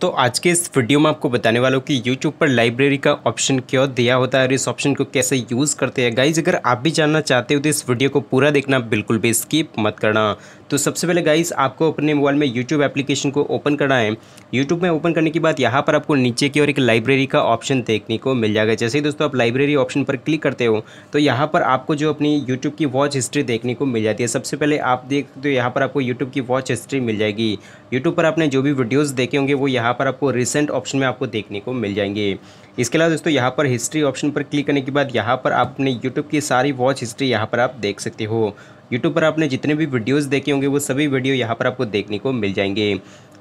दोस्तों आज के इस वीडियो में आपको बताने वाला हूँ कि यूट्यूब पर लाइब्रेरी का ऑप्शन क्यों दिया होता है और इस ऑप्शन को कैसे यूज़ करते हैं गाइज अगर आप भी जानना चाहते हो तो इस वीडियो को पूरा देखना बिल्कुल भी स्किप मत करना तो सबसे पहले गाइस आपको अपने मोबाइल में यूट्यूब एप्लीकेशन को ओपन करना है यूट्यूब में ओपन करने के बाद यहाँ पर आपको नीचे की ओर एक लाइब्रेरी का ऑप्शन देखने को मिल जाएगा जैसे ही दोस्तों आप लाइब्रेरी ऑप्शन पर क्लिक करते हो तो यहाँ पर आपको जो अपनी यूट्यूब की वॉच हिस्ट्री देखने को मिल जाती है सबसे पहले आप देख तो यहाँ पर आपको यूट्यूब की वॉच हिस्ट्री मिल जाएगी यूट्यूब पर आपने जो भी वीडियोज़ देखे होंगे वो यहाँ पर आपको रिसेंट ऑप्शन में आपको देखने को मिल जाएंगे इसके अलावा दोस्तों यहाँ पर हिस्ट्री ऑप्शन पर क्लिक करने के बाद यहाँ पर आप अपने यूट्यूब की सारी वॉच हिस्ट्री यहाँ पर आप देख सकते हो यूट्यूब पर आपने जितने भी वीडियोज़ देखे होंगे वो सभी वीडियो यहाँ पर आपको देखने को मिल जाएंगे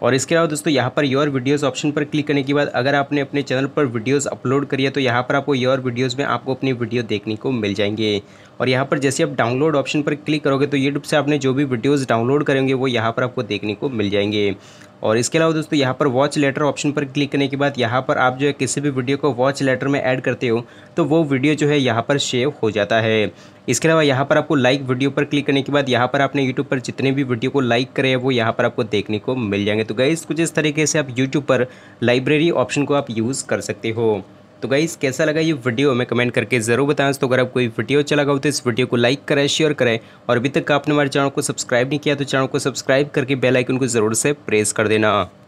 और इसके अलावा दोस्तों यहाँ पर योर वीडियोस ऑप्शन पर क्लिक करने के बाद अगर आपने अपने चैनल पर वीडियोस अपलोड करी है तो यहाँ पर आपको योर वीडियोस में आपको अपनी वीडियो देखने को मिल जाएंगे और यहाँ पर जैसे आप डाउनलोड ऑप्शन पर क्लिक करोगे तो यूट्यूब से आपने जो भी वीडियोज़ डाउनलोड करेंगे वो यहाँ पर आपको देखने को मिल जाएंगे और इसके अलावा दोस्तों यहाँ पर वॉच लेटर ऑप्शन पर क्लिक करने के बाद यहाँ पर आप जो है किसी भी वीडियो को वॉच लेटर में ऐड करते हो तो वो वीडियो जो है यहाँ पर सेव हो जाता है इसके अलावा यहाँ पर आपको लाइक वीडियो पर क्लिक करने के बाद यहाँ पर आपने यूट्यूब पर जितने भी वीडियो को लाइक करे वो यहाँ पर आपको देखने को मिल जाएंगे तो गाइज़ कुछ इस तरीके से आप यूट्यूब पर लाइब्रेरी ऑप्शन को आप यूज़ कर सकते हो तो गाइज़ कैसा लगा ये वीडियो हमें कमेंट करके ज़रूर बताएं तो अगर आप कोई वीडियो अच्छा लगा हो तो इस वीडियो को लाइक करें शेयर करें और अभी तक आपने हमारे चैनल को सब्सक्राइब नहीं किया तो चैनल को सब्सक्राइब करके आइकन को ज़रूर से प्रेस कर देना